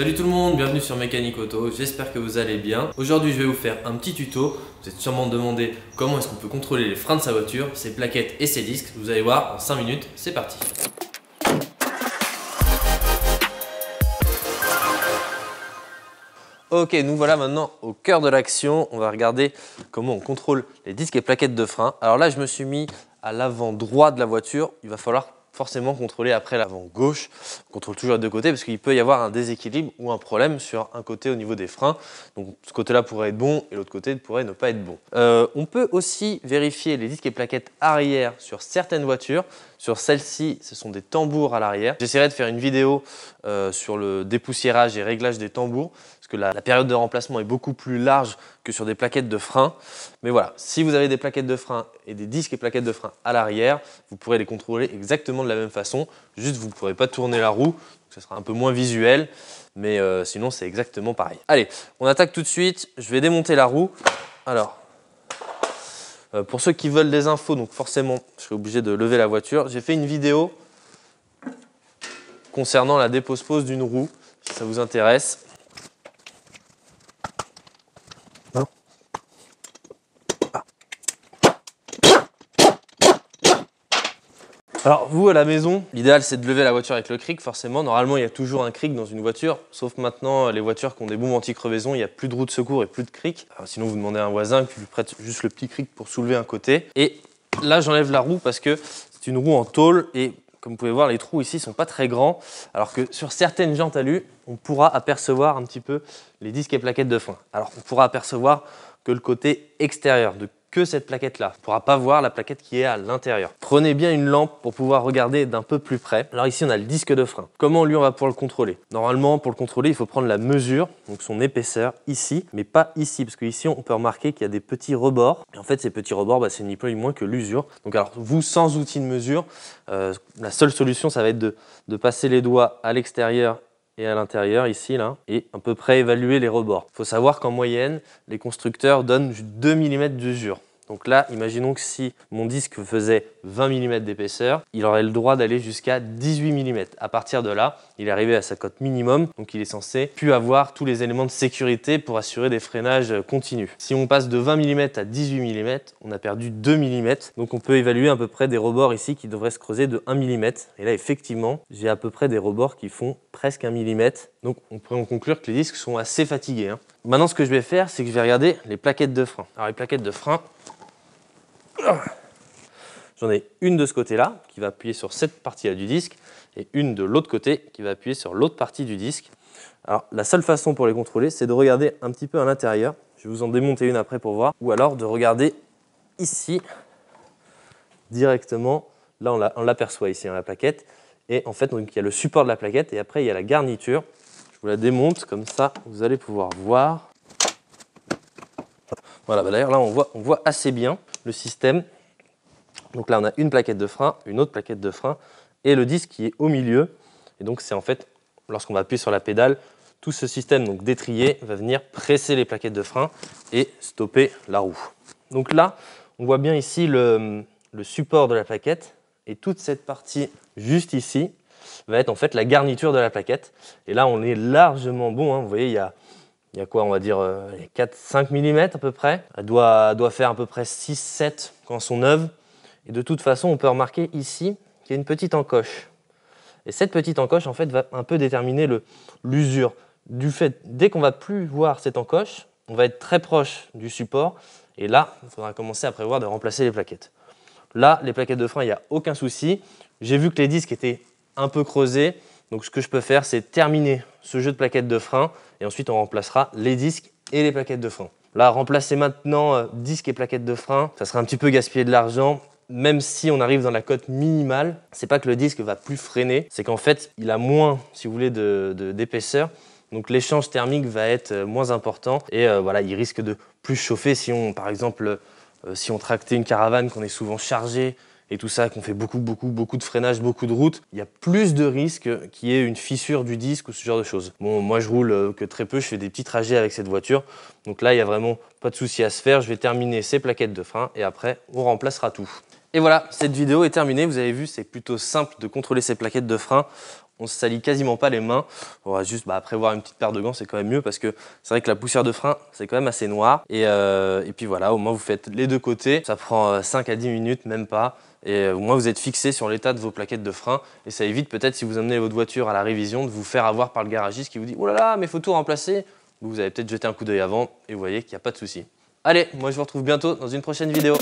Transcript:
Salut tout le monde, bienvenue sur Mécanique Auto, j'espère que vous allez bien. Aujourd'hui je vais vous faire un petit tuto, vous êtes sûrement demandé comment est-ce qu'on peut contrôler les freins de sa voiture, ses plaquettes et ses disques, vous allez voir en 5 minutes, c'est parti Ok, nous voilà maintenant au cœur de l'action. On va regarder comment on contrôle les disques et plaquettes de frein. Alors là, je me suis mis à l'avant droit de la voiture. Il va falloir forcément contrôler après l'avant gauche. On contrôle toujours les deux côtés parce qu'il peut y avoir un déséquilibre ou un problème sur un côté au niveau des freins. Donc ce côté-là pourrait être bon et l'autre côté pourrait ne pas être bon. Euh, on peut aussi vérifier les disques et plaquettes arrière sur certaines voitures. Sur celle-ci, ce sont des tambours à l'arrière. J'essaierai de faire une vidéo euh, sur le dépoussiérage et réglage des tambours que la, période de remplacement est beaucoup plus large que sur des plaquettes de frein. Mais voilà, si vous avez des plaquettes de frein et des disques et plaquettes de frein à l'arrière, vous pourrez les contrôler exactement de la même façon. Juste, vous ne pourrez pas tourner la roue, ce ça sera un peu moins visuel. Mais euh, sinon, c'est exactement pareil. Allez, on attaque tout de suite. Je vais démonter la roue. Alors, euh, pour ceux qui veulent des infos, donc forcément, je serai obligé de lever la voiture. J'ai fait une vidéo concernant la dépose-pose d'une roue, si ça vous intéresse. Alors vous à la maison, l'idéal c'est de lever la voiture avec le cric forcément. Normalement il y a toujours un cric dans une voiture, sauf maintenant les voitures qui ont des bombes anti-crevaison, il n'y a plus de roue de secours et plus de cric. sinon vous demandez à un voisin qui lui prête juste le petit cric pour soulever un côté. Et là j'enlève la roue parce que c'est une roue en tôle et comme vous pouvez voir les trous ici sont pas très grands alors que sur certaines jantes alu on pourra apercevoir un petit peu les disques et plaquettes de frein. Alors on pourra apercevoir que le côté extérieur de que cette plaquette-là. On ne pourra pas voir la plaquette qui est à l'intérieur. Prenez bien une lampe pour pouvoir regarder d'un peu plus près. Alors ici, on a le disque de frein. Comment lui, on va pouvoir le contrôler Normalement, pour le contrôler, il faut prendre la mesure, donc son épaisseur, ici, mais pas ici, parce qu'ici, on peut remarquer qu'il y a des petits rebords. Et en fait, ces petits rebords, bah, c'est ni plus ni moins que l'usure. Donc alors, vous, sans outil de mesure, euh, la seule solution, ça va être de, de passer les doigts à l'extérieur et à l'intérieur ici là, et à peu près évaluer les rebords. Il faut savoir qu'en moyenne, les constructeurs donnent 2 mm d'usure. Donc là, imaginons que si mon disque faisait 20 mm d'épaisseur, il aurait le droit d'aller jusqu'à 18 mm. À partir de là, il est arrivé à sa cote minimum, donc il est censé plus avoir tous les éléments de sécurité pour assurer des freinages continus. Si on passe de 20 mm à 18 mm, on a perdu 2 mm, donc on peut évaluer à peu près des rebords ici qui devraient se creuser de 1 mm. Et là, effectivement, j'ai à peu près des rebords qui font presque 1 mm. Donc on pourrait en conclure que les disques sont assez fatigués. Hein. Maintenant, ce que je vais faire, c'est que je vais regarder les plaquettes de frein. Alors les plaquettes de frein, J'en ai une de ce côté-là qui va appuyer sur cette partie-là du disque et une de l'autre côté qui va appuyer sur l'autre partie du disque. Alors la seule façon pour les contrôler, c'est de regarder un petit peu à l'intérieur. Je vais vous en démonter une après pour voir. Ou alors de regarder ici directement. Là, on l'aperçoit ici, la plaquette. Et en fait, donc, il y a le support de la plaquette et après, il y a la garniture. Je vous la démonte, comme ça, vous allez pouvoir voir. Voilà, bah, d'ailleurs, là, on voit, on voit assez bien le système. Donc là, on a une plaquette de frein, une autre plaquette de frein, et le disque qui est au milieu. Et donc, c'est en fait, lorsqu'on va appuyer sur la pédale, tout ce système donc d'étrier va venir presser les plaquettes de frein et stopper la roue. Donc là, on voit bien ici le, support de la plaquette, et toute cette partie juste ici va être en fait la garniture de la plaquette. Et là, on est largement bon. Hein. Vous voyez, il y a il y a quoi, on va dire, 4-5 euh, mm à peu près. Elle doit, faire à peu près 6-7 quand sont neuves. Et de toute façon, on peut remarquer ici qu'il y a une petite encoche. Et cette petite encoche, en fait, va un peu déterminer l'usure. Du fait, dès qu'on va plus voir cette encoche, on va être très proche du support. Et là, il faudra commencer à prévoir de remplacer les plaquettes. Là, les plaquettes de frein, il n'y a aucun souci. J'ai vu que les disques étaient un peu creusés. Donc ce que je peux faire, c'est terminer ce jeu de plaquettes de frein et ensuite on remplacera les disques et les plaquettes de frein. Là, remplacer maintenant euh, disques et plaquettes de frein, ça serait un petit peu gaspiller de l'argent. Même si on arrive dans la cote minimale, c'est pas que le disque va plus freiner, c'est qu'en fait, il a moins, si vous voulez, d'épaisseur. donc l'échange thermique va être euh, moins important et euh, voilà, il risque de plus chauffer si on, par exemple, si on tractait une caravane qu'on est souvent chargé, et tout ça, qu'on fait beaucoup, beaucoup, beaucoup de freinage, beaucoup de route, il y a plus de risques qu'il y ait une fissure du disque ou ce genre de choses. Bon, moi je roule euh, que très peu, je fais des petits trajets avec cette voiture, donc là il n'y a vraiment pas de souci à se faire, je vais terminer ces plaquettes de frein et après on remplacera tout. Et voilà, cette vidéo est terminée, vous avez vu c'est plutôt simple de contrôler ces plaquettes de frein, on se salit quasiment pas les mains. On va juste bah, prévoir une petite paire de gants, c'est quand même mieux parce que c'est vrai que la poussière de frein, c'est quand même assez noir. Et, euh, puis voilà, au moins vous faites les deux côtés. Ça prend 5 euh, à 10 minutes, même pas. Et euh, au moins vous êtes fixé sur l'état de vos plaquettes de frein. Et ça évite peut-être si vous amenez votre voiture à la révision de vous faire avoir par le garagiste qui vous dit Oh là là, mais faut tout remplacer. Vous avez peut-être jeté un coup d'œil avant et vous voyez qu'il n'y a pas de souci. Allez, moi je vous retrouve bientôt dans une prochaine vidéo.